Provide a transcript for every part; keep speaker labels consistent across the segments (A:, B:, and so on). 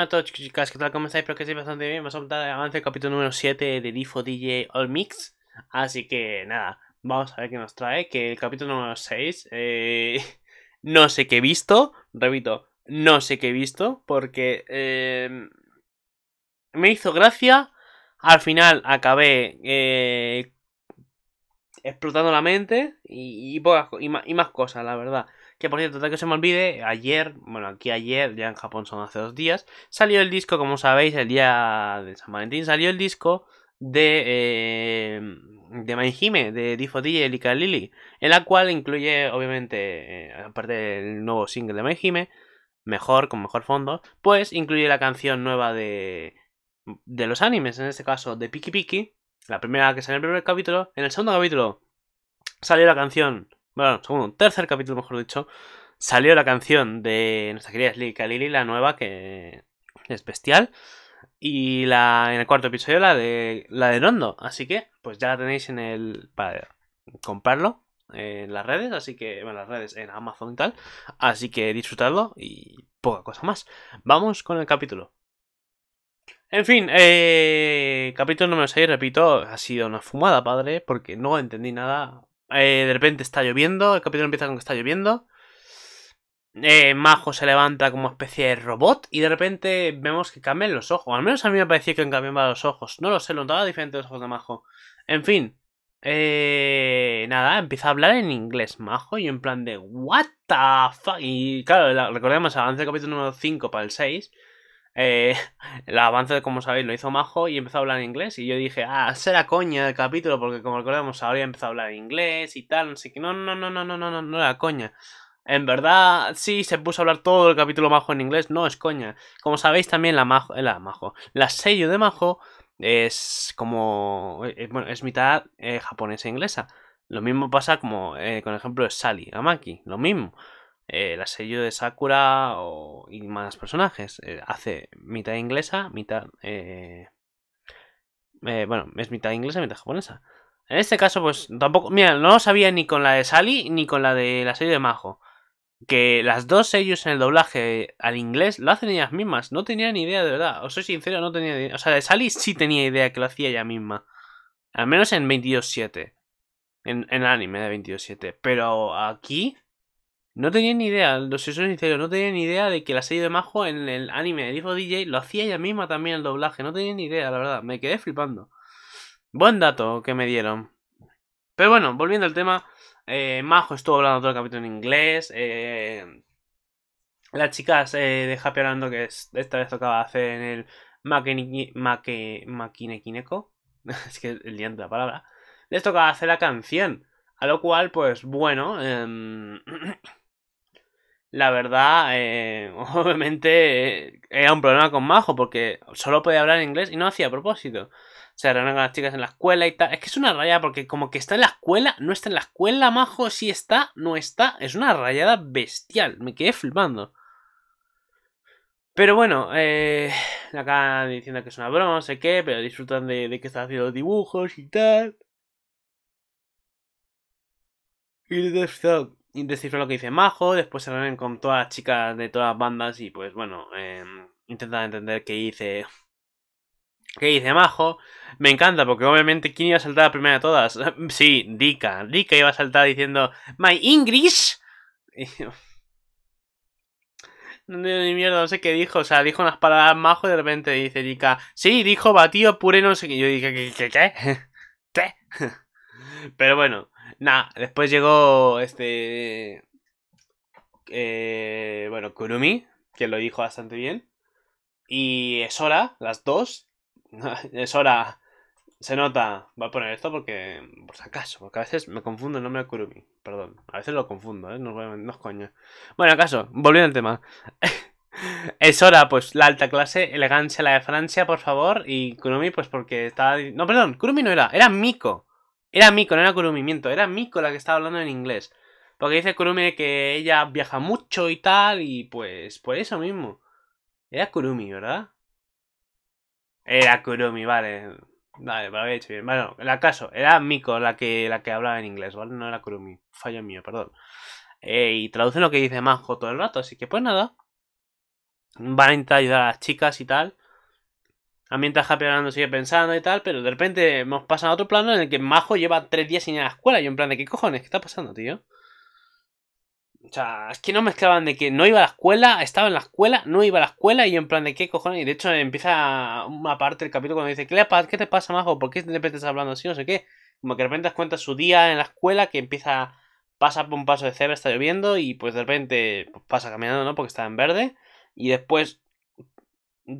A: a todos chicas, ¿qué tal? ¿Cómo estáis? Espero que estéis bastante bien. Vamos a contar el avance capítulo número 7 de Difo DJ All Mix. Así que nada, vamos a ver qué nos trae. Que el capítulo número 6, eh, no sé qué he visto, repito, no sé qué he visto, porque eh, me hizo gracia. Al final acabé eh, explotando la mente y, más, cosas, la verdad. Que por cierto, tal que se me olvide, ayer, bueno, aquí ayer, ya en Japón son hace dos días, salió el disco, como sabéis, el día de San Valentín, salió el disco de, eh, de Manjime, de Difo DJ y Lili, en la cual incluye, obviamente, eh, aparte del nuevo single de Manjime, mejor, con mejor fondo, pues incluye la canción nueva de, de los animes, en este caso de Piki Piki, la primera que salió en el primer capítulo. En el segundo capítulo salió la canción. Bueno, segundo, tercer capítulo, mejor dicho. Salió la canción de nuestra querida Lily Kalili, la nueva, que es bestial. Y la, en el cuarto episodio la de la de Nondo. Así que, pues ya la tenéis en el. para comprarlo en las redes, así que, bueno, las redes en Amazon y tal, así que disfrutadlo y poca cosa más. Vamos con el capítulo. En fin, eh, capítulo número 6, repito, ha sido una fumada, padre, porque no entendí nada. Eh, de repente está lloviendo, el capítulo empieza con que está lloviendo. Eh, Majo se levanta como especie de robot y de repente vemos que cambian los ojos. Al menos a mí me parecía que cambiaban los ojos. No lo sé, lo notaba diferente los ojos de Majo. En fin, eh, nada, empieza a hablar en inglés, Majo, y en plan de What the fuck. Y claro, recordemos, avance el capítulo número 5 para el 6. Eh, el avance, como sabéis, lo hizo Majo y empezó a hablar en inglés. Y yo dije, ah, será coña el capítulo, porque como recordamos, ahora ya empezó a hablar inglés y tal, así que No, no, no, no, no, no, no, no era coña. En verdad, sí, se puso a hablar todo el capítulo Majo en inglés, no es coña. Como sabéis también, la Majo, eh, la, majo, la sello de Majo es como, es, eh, bueno, es mitad japonesa e inglesa. Lo mismo pasa como, con ejemplo, Sally, Amaki, lo mismo. Eh, la sello de Sakura o, y más personajes. Eh, hace mitad inglesa, mitad... Eh, bueno, es mitad inglesa, mitad japonesa. En este caso, pues tampoco... Mira, no lo sabía ni con la de Sally ni con la de la sello de Majo. Que las dos sellos en el doblaje al inglés lo hacen ellas mismas. No tenía ni idea, de verdad. Os soy sincero, no tenía ni idea. O sea, de Sally sí tenía idea que lo hacía ella misma. Al menos en 22.7. En, el anime de 22.7. Pero aquí no tenía ni idea, los soy sincero, no tenía ni idea de que la serie de Majo en el anime de Divo DJ lo hacía ella misma también el doblaje. No tenía ni idea, la verdad. Me quedé flipando. Buen dato que me dieron. Pero bueno, volviendo al tema, eh, Majo estuvo hablando todo el capítulo en inglés. Eh, las chicas eh, de Happy que esta vez tocaba hacer en el Makinekineko, es que el diante la palabra, les tocaba hacer la canción. A lo cual, pues bueno, em, la verdad, eh, obviamente eh, era un problema con Majo porque solo podía hablar inglés y no hacía a propósito. Se reúnen con las chicas en la escuela y tal. Es que es una rayada porque como que está en la escuela, no está en la escuela, Majo, si está, no está. Es una rayada bestial. Me quedé filmando Pero bueno, eh, acá diciendo que es una broma, no sé qué, pero disfrutan de, que está haciendo dibujos y tal. Y de descifra lo que dice Majo, después se reúnen con todas las chicas de todas las bandas y pues bueno, em, intentan entender qué dice... ¿Qué dice Majo? Me encanta, porque obviamente, ¿quién iba a saltar la primera de todas? sí, Dika. Dika iba a saltar diciendo, My English. No ni mierda, no sé qué dijo. O sea, dijo unas palabras majo y de repente dice Dika, sí, dijo batido pure, no sé qué. Yo dije, ¿qué? ¿Qué? ¿Qué? Pero bueno, Nah, después llegó este. Eh, bueno, Kurumi, que lo dijo bastante bien. Y es hora, las dos. es hora. Se nota. Voy a poner esto porque. Por si acaso, porque a veces me confundo el nombre de Kurumi. Perdón, a veces lo confundo, ¿eh? No, Bueno, acaso, volviendo al tema. Es hora, pues, la alta clase, elegancia, la de Francia, por favor. Y Kurumi, pues, porque estaba. No, perdón, Kurumi no era, era Miko. Era Miko, no era Kurumi, miento. Era Miko la que estaba hablando en inglés. Porque dice Kurumi que ella viaja mucho y tal, y pues por eso mismo. Era Kurumi, ¿verdad? Era Kurumi, vale. Vale, lo había hecho bien. Bueno, el acaso, era Miko la que, la que hablaba en inglés, ¿vale? No era Kurumi. Fallo mío, perdón. Eh, y traducen lo que dice Manjo todo el rato, así que pues nada. Van a intentar ayudar a las chicas y tal. A ah, mientras Happy Orlando sigue pensando y tal, pero de repente hemos pasado a otro plano en el que Majo lleva tres días sin ir a la escuela. y Yo en plan de qué cojones, ¿qué está pasando, tío? O sea, es que no mezclaban de que no iba a la escuela, estaba en la escuela, no iba a la escuela y yo en plan de qué cojones. Y de hecho empieza una parte del capítulo cuando dice, ¿qué te pasa, Majo? ¿Por qué de repente estás hablando así? No sé qué. Como que de repente das cuenta su día en la escuela que empieza, pasa por un paso de cebra, está lloviendo y pues de repente pues, pasa caminando, ¿no? Porque está en verde. Y después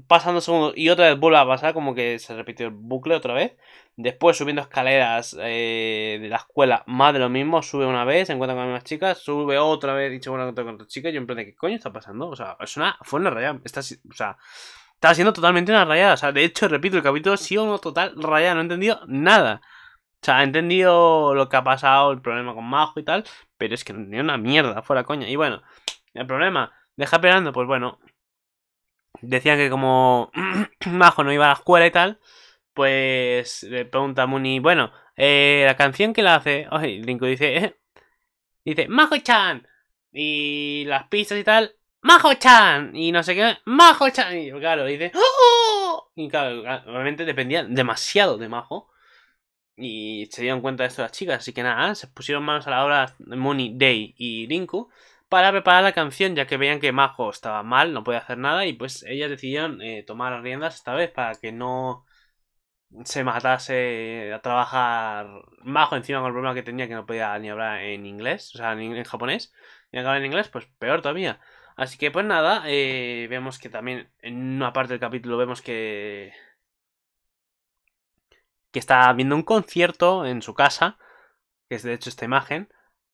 A: pasando segundos y otra vez vuelve a pasar, como que se repitió el bucle otra vez. Después subiendo escaleras eh, de la escuela, más de lo mismo, sube una vez, se encuentra con las chicas, sube otra vez y se encuentra con otras chica. yo en plan ¿qué coño está pasando? O sea, es una, fue una rayada. Está, o sea, estaba siendo totalmente una rayada. O sea, de hecho, repito, el capítulo ha sido total rayada, no he entendido nada. O sea, he entendido lo que ha pasado, el problema con Majo y tal, pero es que no tenía una mierda, fuera coña. Y bueno, el problema, deja esperando, pues bueno, decían que como Majo no iba a la escuela y tal, pues le pregunta a Muni, bueno, eh, la canción que la hace, oye, Linku dice, eh, dice, Majo-chan, y las pistas y tal, Majo-chan, y no sé qué, Majo-chan, y claro, dice, ¡Oh!", y claro, obviamente dependían demasiado de Majo. Y se dieron cuenta de esto las chicas, así que nada, se pusieron manos a la obra Muni, Day y Rinku para preparar la canción, ya que veían que Majo estaba mal, no podía hacer nada, y pues ellas decidieron eh, tomar riendas esta vez para que no se matase a trabajar Majo encima con el problema que tenía que no podía ni hablar en inglés, o sea, en, en japonés, y hablar en inglés, pues peor todavía. Así que pues nada, eh, vemos que también en una parte del capítulo vemos que... que está viendo un concierto en su casa, que es de hecho esta imagen,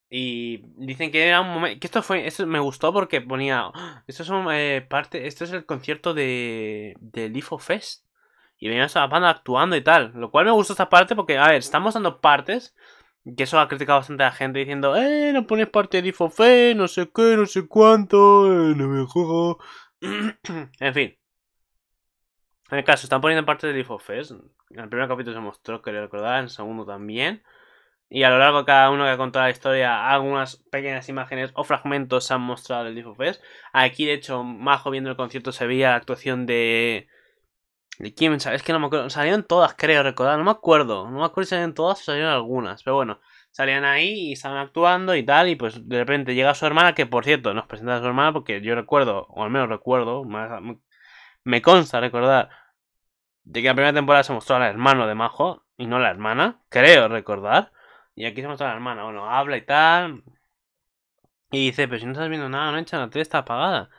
A: y dicen que era un momento. Que esto fue. Esto me gustó porque ponía. ¡Ah! Esto es eh, parte. Esto es el concierto de. del IFO Fest. Y venía esa banda actuando y tal. Lo cual me gustó esta parte porque, a ver, estamos dando partes. Que eso ha criticado bastante a la gente diciendo, eh, no pones parte del IFO Fest, no sé qué, no sé cuánto, eh, no me juego. en fin. En el caso, están poniendo parte del IFO Fest. En el primer capítulo se mostró, que recordar, en el segundo también y a lo largo de cada uno que ha contado la historia, algunas pequeñas imágenes o fragmentos se han mostrado del Disco Aquí, de hecho, Majo viendo el concierto se veía la actuación de. ¿De quién? Es que no me acuerdo. Salieron todas, creo, recordar. No me acuerdo. No me acuerdo si salieron todas o salieron algunas. Pero bueno, salían ahí y estaban actuando y tal. Y pues de repente llega su hermana, que por cierto, nos presenta a su hermana porque yo recuerdo, o al menos recuerdo, me consta recordar de que la primera temporada se mostró al hermano de Majo y no a la hermana. Creo recordar. Y aquí se muestra la hermana. Bueno, habla y tal. Y dice, pero si no estás viendo nada, no Echan la tele está apagada.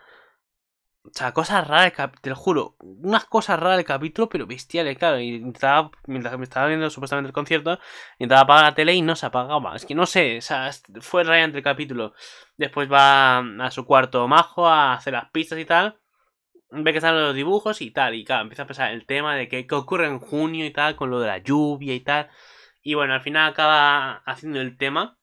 A: O sea, cosas raras, te lo juro. Unas cosas raras del capítulo, pero bestiales, claro. Y estaba, mientras me estaba viendo supuestamente el concierto, intentaba apagar la tele y no se apagaba. Es que no sé, o sea, fue rayante el capítulo. Después va a su cuarto majo a hacer las pistas y tal. Ve que están los dibujos y tal. Y claro, empieza a pensar el tema de que, que ocurre en junio y tal, con lo de la lluvia y tal. Y bueno, al final acaba haciendo el tema.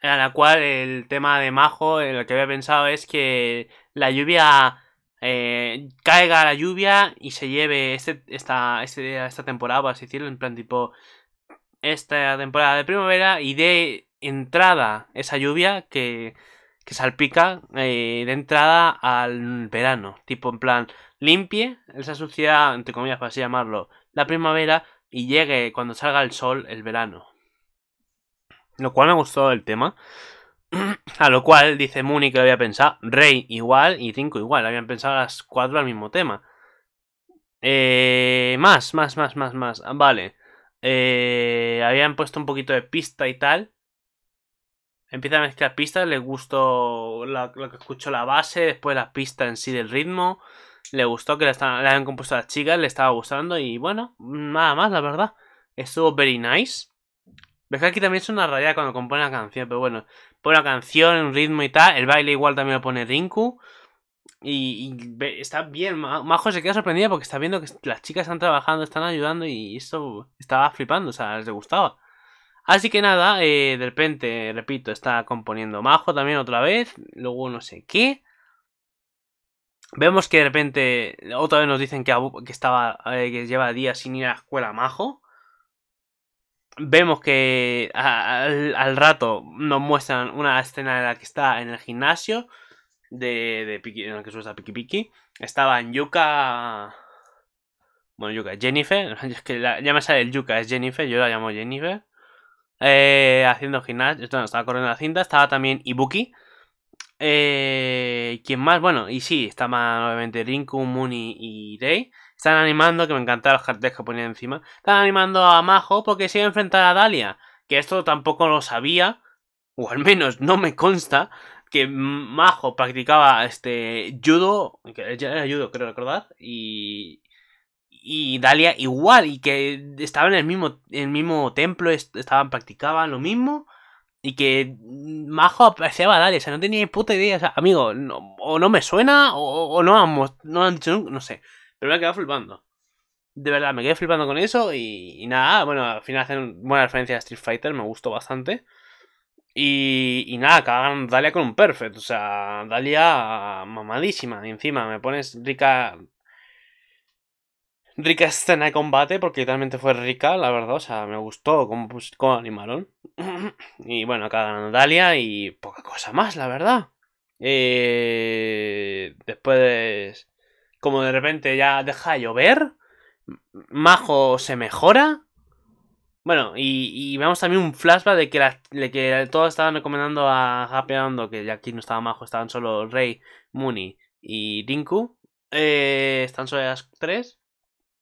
A: A la cual el tema de Majo, lo que había pensado es que la lluvia. Eh, caiga la lluvia y se lleve este, esta, este, esta temporada, por así decirlo, en plan tipo. Esta temporada de primavera y de entrada esa lluvia que, que salpica eh, de entrada al verano. Tipo, en plan, limpie esa suciedad, entre comillas, para así llamarlo, la primavera y llegue cuando salga el sol el verano. Lo cual me gustó el tema. A lo cual dice Muni que lo había pensado. Rey igual y 5 igual. Habían pensado las cuatro al mismo tema. más, más, más, más, más. Vale. habían puesto un poquito de pista y tal. Empieza a mezclar pistas. le gustó lo, que escucho la base. Después la pista en sí del ritmo le gustó que la, hayan compuesto las chicas, le estaba gustando y bueno, nada más, la verdad. Estuvo very nice. Ves que aquí también es una rayada cuando compone la canción, pero bueno, pone la canción, un ritmo y tal, el baile igual también lo pone Rinku. Y, está bien, Majo se queda sorprendido porque está viendo que las chicas están trabajando, están ayudando y esto estaba flipando, o sea, les gustaba. Así que nada, eh, de repente, repito, está componiendo Majo también otra vez, luego no sé qué. Vemos que de repente otra vez nos dicen que, estaba eh, que lleva días sin ir a la escuela Majo. Vemos que al, rato nos muestran una escena en la que está en el gimnasio de, en el que suelta Piki Piki. en Yuka. Bueno, Yuka, Jennifer. Es que ya me sale el Yuka, es Jennifer, yo la llamo Jennifer. Eh, haciendo gimnasio, estaba corriendo la cinta. Estaba también Ibuki eh, ¿Quién más? Bueno, y sí, está más obviamente Rinku, Muni y Rei. Están animando, que me encantaron los carteles que ponía encima. Están animando a Majo porque se iba a enfrentar a Dalia. Que esto tampoco lo sabía, o al menos no me consta, que Majo practicaba este judo, que era judo, creo recordar, y, y Dalia igual, y que estaban en el mismo, en el mismo templo, estaban, practicaban lo mismo. Y que Majo apreciaba a Dalia, o sea, no tenía ni puta idea, o sea, amigo, o no me suena, o, no, han, no dicho nunca, no sé. Pero me ha quedado flipando. De verdad, me quedé flipando con eso y, nada, bueno, al final hacen buena referencia a Street Fighter, me gustó bastante. Y, nada, cagan Dalia con un perfect, o sea, Dalia mamadísima. Y encima me pones rica, rica escena de combate, porque realmente fue rica, la verdad, o sea, me gustó cómo, animaron. Y bueno, acá ganando Dalia y poca cosa más, la verdad. Eh, después, como de repente ya deja llover, Majo se mejora. Bueno, y, y, vemos también un flashback de que, que todos estaban recomendando a Happy que ya aquí no estaba Majo, estaban solo Rey, Muni y Rinku. Eh, están solo las tres.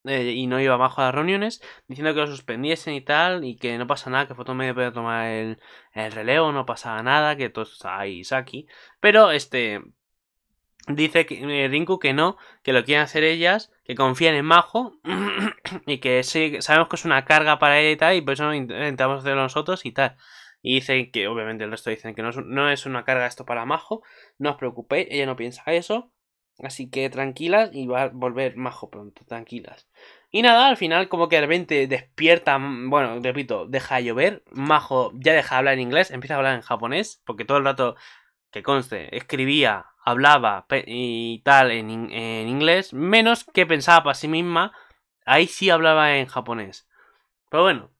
A: Eh, y no iba Majo a las reuniones, diciendo que lo suspendiesen y tal, y que no pasa nada, que Fotón Media podía tomar el, el, relevo, no pasaba nada, que todo está ahí, aquí. Pero este dice que, eh, Rinku que no, que lo quieren hacer ellas, que confían en Majo, y que sí, sabemos que es una carga para ella y tal, y por eso intentamos hacerlo nosotros y tal. Y dicen que, obviamente, el resto dicen que no es, no es una carga esto para Majo, no os preocupéis, ella no piensa eso. Así que tranquilas y va a volver majo pronto, tranquilas. Y nada, al final como que de repente despierta, mm, bueno, repito, deja de llover, majo ya deja de hablar en inglés, empieza a hablar en japonés, porque todo el rato que conste, escribía, hablaba y tal en, inglés, menos que pensaba para sí misma, ahí sí hablaba en japonés. Pero bueno,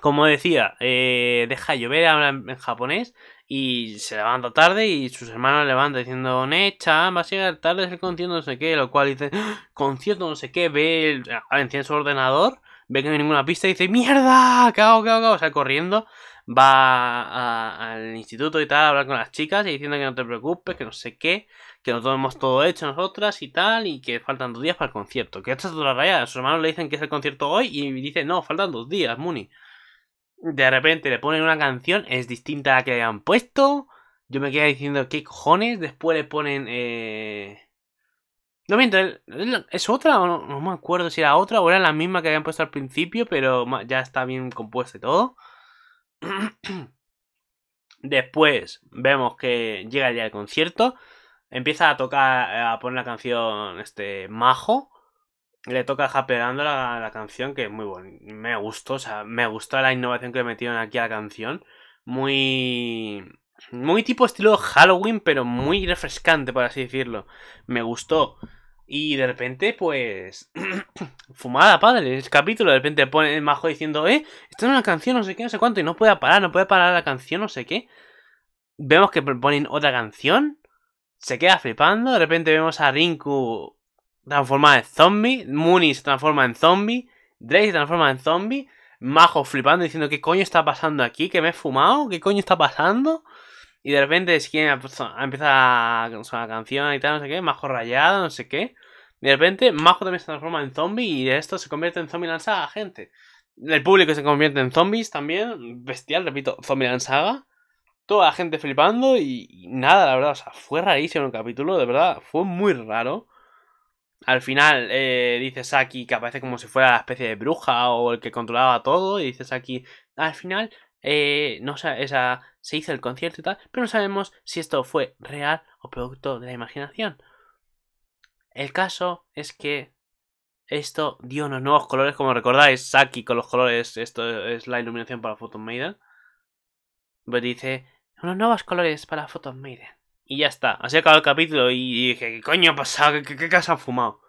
A: como decía, eh, deja de llover, habla en japonés, y se levanta tarde y sus hermanos levanta diciendo, Necha, va a llegar tarde, es el concierto no sé qué, lo cual dice, ¡Ah! concierto no sé qué, ve, el, enciende su ordenador, ve que no hay ninguna pista y dice, mierda, cago, cago, cago, o sea, corriendo, va al instituto y tal, a hablar con las chicas y diciendo que no te preocupes, que no sé qué, que no tenemos todo hecho nosotras y tal, y que faltan dos días para el concierto. Que esto es otra raya, sus hermanos le dicen que es el concierto hoy y dice, no, faltan dos días, Muni de repente le ponen una canción, es distinta a la que le puesto. Yo me quedé diciendo, ¿qué cojones? Después le ponen... Eh, no miento, ¿es otra? No, no me acuerdo si era otra o era la misma que habían puesto al principio, pero ya está bien compuesta y todo. Después vemos que llega el concierto, empieza a tocar, a poner la canción este Majo, le toca japeando la, la canción, que es muy bueno. Me gustó, o sea, me gustó la innovación que le metieron aquí a la canción. Muy. Muy tipo estilo Halloween, pero muy refrescante, por así decirlo. Me gustó. Y de repente, pues. fumada, padre. El capítulo, de repente pone el majo diciendo, eh, esto es una canción, no sé qué, no sé cuánto. Y no puede parar, no puede parar la canción, no sé qué. Vemos que ponen otra canción. Se queda flipando. De repente vemos a Rinku transformada en zombie, Mooney se transforma en zombie, Drake se transforma en zombie, Majo flipando diciendo qué coño está pasando aquí, que me he fumado, qué coño está pasando. Y de repente quien empieza a, una canción y tal, no sé qué, Majo rayada, no sé qué. de repente Majo también se transforma en zombie y de esto se convierte en zombie lanzada a gente. El público se convierte en zombies también, bestial, repito, zombie lanzada. Toda la gente flipando y, y nada, la verdad, o sea, fue rarísimo el capítulo, de verdad, fue muy raro al final eh, dice Saki que aparece como si fuera la especie de bruja o el que controlaba todo. Y dice Saki, al final, eh, no esa, se hizo el concierto y tal, pero no sabemos si esto fue real o producto de la imaginación. El caso es que esto dio unos nuevos colores, como recordáis, Saki con los colores, esto es la iluminación para Photon Maiden. pero pues dice, unos nuevos colores para Photon Maiden. Y ya está. Así acaba el capítulo. Y dije, ¿qué coño ha pasado? ¿Qué, qué, ha fumado?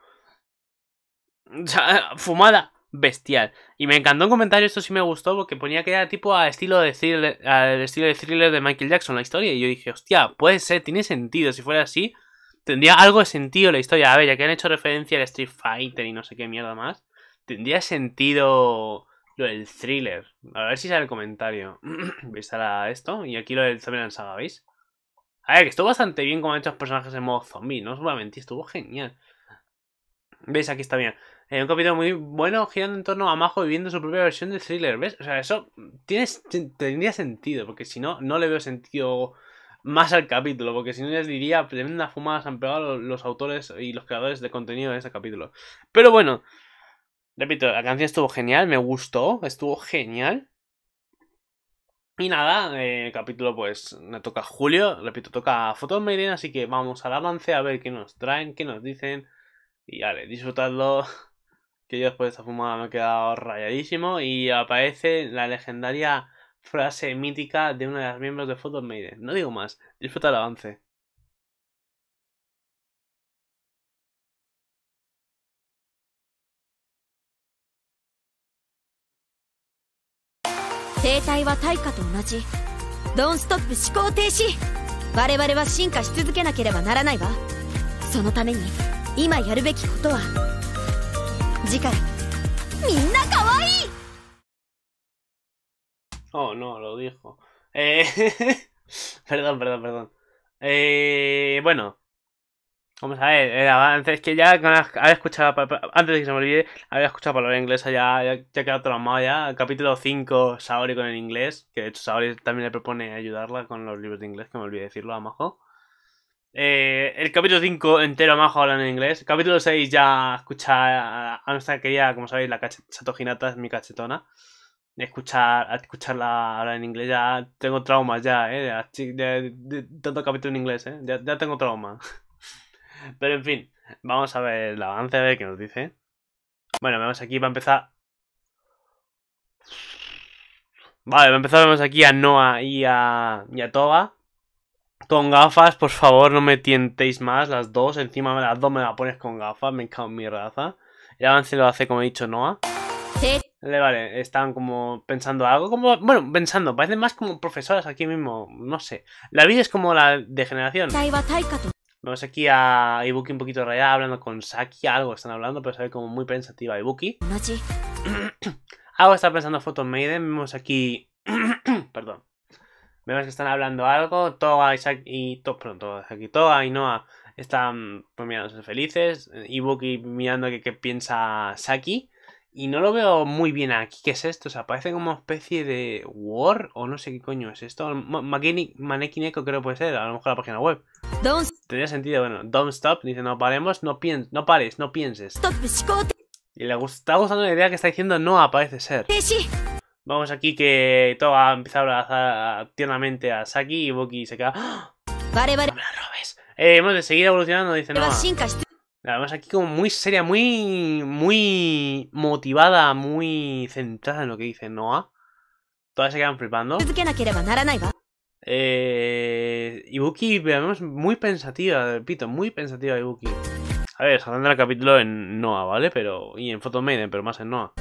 A: O sea, fumada bestial. Y me encantó un comentario, esto sí me gustó, porque ponía que era tipo a estilo de thriller, al estilo de thriller de Michael Jackson la historia. Y yo dije, hostia, puede ser, tiene sentido. Si fuera así, tendría algo de sentido la historia. A ver, ya que han hecho referencia al Street Fighter y no sé qué mierda más, tendría sentido lo del thriller. A ver si sale el comentario. ¿Veis ahora esto? Y aquí lo del Zombieland ¿veis? que estuvo bastante bien como han hecho los personajes en modo zombie, no solamente, estuvo genial. ¿Veis? Aquí está bien. Eh, un capítulo muy bueno girando en torno a Majo viviendo su propia versión del thriller, ¿ves? O sea, eso tendría sentido, porque si no, no le veo sentido más al capítulo, porque si no les diría tremenda fumada se han pegado los autores y los creadores de contenido de ese capítulo. Pero bueno, repito, la canción estuvo genial, me gustó, estuvo genial. Y nada, eh, el capítulo pues me toca julio, repito, toca Photon Maiden, así que vamos al avance a ver qué nos traen, qué nos dicen. Y vale, disfrutadlo, que yo después de esta fumada me he quedado rayadísimo. Y aparece la legendaria frase mítica de una de las miembros de Photon Maiden. No digo más, disfruta el avance. 停滞は対価と同じドンストップ思考停止我々は進化し続けなければならないわそのために今やるべきことは次回みんなかわいい Oh, no, lo dijo. Eh... perdón, perdón, perdón. Eh... Bueno, Vamos a ver, avance es que ya había escuchado, antes de que se me olvide, había escuchado palabra inglesa, ya, ya, quedado traumado ya. Capítulo 5, Saori con el inglés, que de hecho Saori también le propone ayudarla con los libros de inglés, que me olvidé decirlo a Majo. Eh, el capítulo 5 entero a Majo en inglés. Capítulo 6 ya escuchar a nuestra querida, como sabéis, la chatojinata es mi cachetona. Escuchar, escucharla ahora en inglés, ya tengo traumas ya, eh, de, tanto capítulo en inglés, eh, ya, ya tengo traumas. Pero en fin, vamos a ver el avance, a ver qué nos dice. Bueno, vemos aquí, va a empezar... Vale, empezamos aquí a Noah y a, Toba. Con gafas, por favor, no me tientéis más las dos. Encima las dos me las pones con gafas, me cago en mi raza. El avance lo hace, como he dicho, Noah. Vale, vale, están como pensando algo, como, bueno, pensando, parecen más como profesoras aquí mismo, no sé. La vida es como la de generación. Vemos aquí a Ibuki un poquito rayada, hablando con Saki, algo están hablando, pero se ve como muy pensativa Ibuki. algo está pensando Photon Maiden, vemos aquí... Perdón. Vemos que están hablando algo, Toa y Saki... Y Toa, y Noah están pues, mirándose felices, Ibuki mirando qué piensa Saki. Y no lo veo muy bien aquí. ¿Qué es esto? O sea, parece como una especie de War o no sé qué coño es esto. Maneki Neko creo puede ser, a lo mejor la página web. Tenía sentido, bueno, don't stop, dice no paremos, no, no pares, no pienses. Y le está gustando la idea que está diciendo no parece ser. Vamos aquí que Toa empieza a abrazar tiernamente a Saki y Boki se queda... ¡Ah! Vale, No me la robes. Eh, hemos de seguir evolucionando, dice Noah. vemos aquí como muy seria, muy, muy motivada, muy centrada en lo que dice Noah. Todas se quedan flipando. Eh, Ibuki, veamos, muy pensativa, repito, muy pensativa Ibuki. A ver, saldrá el capítulo en Noah, ¿vale? Pero, y en Photo Maiden, pero más en Noah.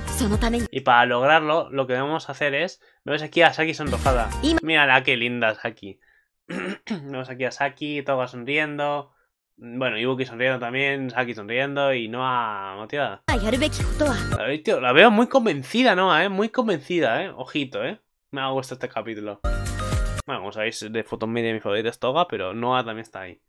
A: Y para lograrlo, lo que debemos hacer es... Vemos aquí a Saki sonrojada. Mírala, qué linda Saki. vemos aquí a Saki, Toga sonriendo. Bueno, Ibuki sonriendo también, Saki sonriendo y Noah motivada. A tío, la veo muy convencida, Noah, ¿eh? Muy convencida, ¿eh? Ojito, ¿eh? Me ha gustado este capítulo. Bueno, como sabéis, de fotos Media mi favorita es Toga, pero Noah también está ahí.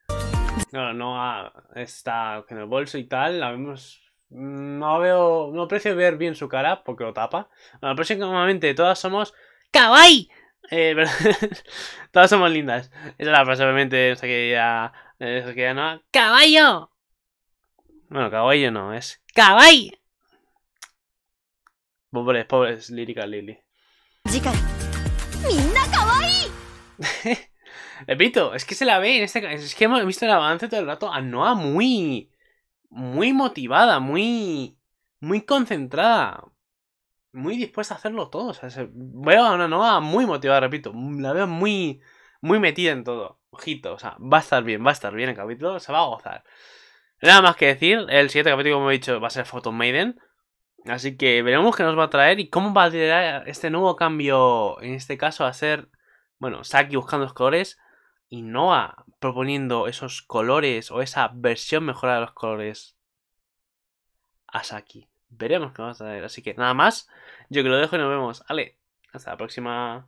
A: no Noah está en el bolso y tal. La vemos. Mm, no veo. No aprecio ver bien su cara porque lo tapa. Bueno, normalmente todas somos. ¡Kawaii! Eh, todas somos lindas. Esa es la frase, esa que ya. que ya no. ¡Caballo! Bueno, caballo no, es. ¡Kawaii! Pobres, pobres, lírica Lily. caballo! Repito, es que se la ve en este Es que hemos visto el avance todo el rato a Noah muy. Muy motivada, muy. Muy concentrada. Muy dispuesta a hacerlo todo. veo a una Noah muy motivada, repito. La veo muy. Muy metida en todo. Ojito, o sea, va a estar bien, va a estar bien el capítulo, se va a gozar. Nada más que decir, el siguiente capítulo, como he dicho, va a ser Photon Maiden. Así que veremos qué nos va a traer y cómo va a llegar este nuevo cambio, en este caso, a ser bueno, Saki buscando los colores y Noah proponiendo esos colores o esa versión mejorada de los colores a Saki. Veremos qué vamos a ver. Así que nada más. Yo que lo dejo y nos vemos. Ale, hasta la próxima.